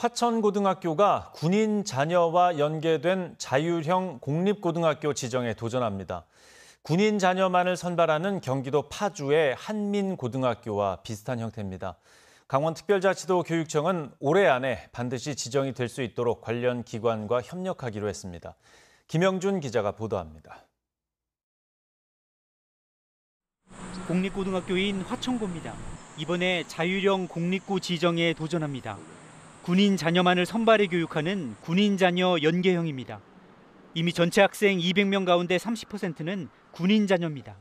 화천고등학교가 군인 자녀와 연계된 자율형 공립고등학교 지정에 도전합니다. 군인 자녀만을 선발하는 경기도 파주의 한민고등학교와 비슷한 형태입니다. 강원특별자치도 교육청은 올해 안에 반드시 지정이 될 수 있도록 관련 기관과 협력하기로 했습니다. 김영준 기자가 보도합니다. 공립고등학교인 화천고입니다. 이번에 자율형 공립고 지정에 도전합니다. 군인 자녀만을 선발해 교육하는 군인 자녀 연계형입니다. 이미 전체 학생 200명 가운데 30%는 군인 자녀입니다.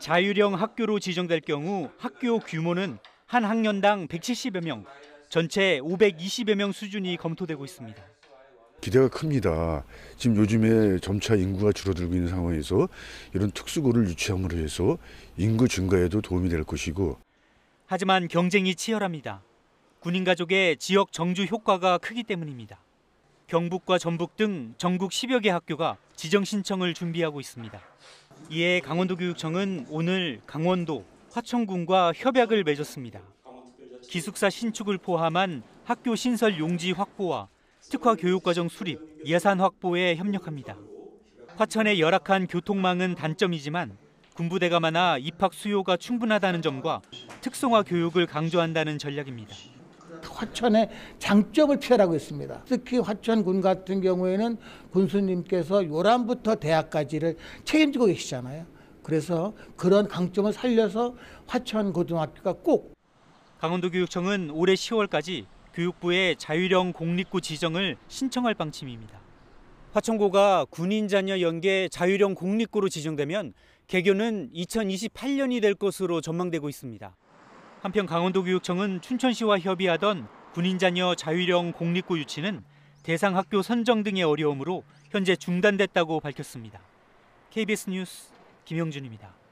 자율형 학교로 지정될 경우 학교 규모는 한 학년당 170여 명, 전체 520여 명 수준이 검토되고 있습니다. 기대가 큽니다. 지금 요즘에 점차 인구가 줄어들고 있는 상황에서 이런 특수고를 유치함으로 해서 인구 증가에도 도움이 될 것이고. 하지만 경쟁이 치열합니다. 군인 가족의 지역 정주 효과가 크기 때문입니다. 경북과 전북 등 전국 10여 개 학교가 지정 신청을 준비하고 있습니다. 이에 강원도교육청은 오늘 강원도, 화천군과 협약을 맺었습니다. 기숙사 신축을 포함한 학교 신설 용지 확보와 특화 교육과정 수립, 예산 확보에 협력합니다. 화천의 열악한 교통망은 단점이지만 군부대가 많아 입학 수요가 충분하다는 점과 특성화 교육을 강조한다는 전략입니다. 화천의 장점을 피하라고 했습니다. 특히 화천군 같은 경우에는 군수님께서 요람부터 대학까지를 책임지고 계시잖아요. 그래서 그런 강점을 살려서 화천고등학교가 꼭 강원도교육청은 올해 10월까지 교육부의 자유형 공립고 지정을 신청할 방침입니다. 화천고가 군인 자녀 연계 자유형 공립고로 지정되면 개교는 2028년이 될 것으로 전망되고 있습니다. 한편 강원도교육청은 춘천시와 협의하던 군인 자녀 자위령 공립고 유치는 대상 학교 선정 등의 어려움으로 현재 중단됐다고 밝혔습니다. KBS 뉴스 김영준입니다.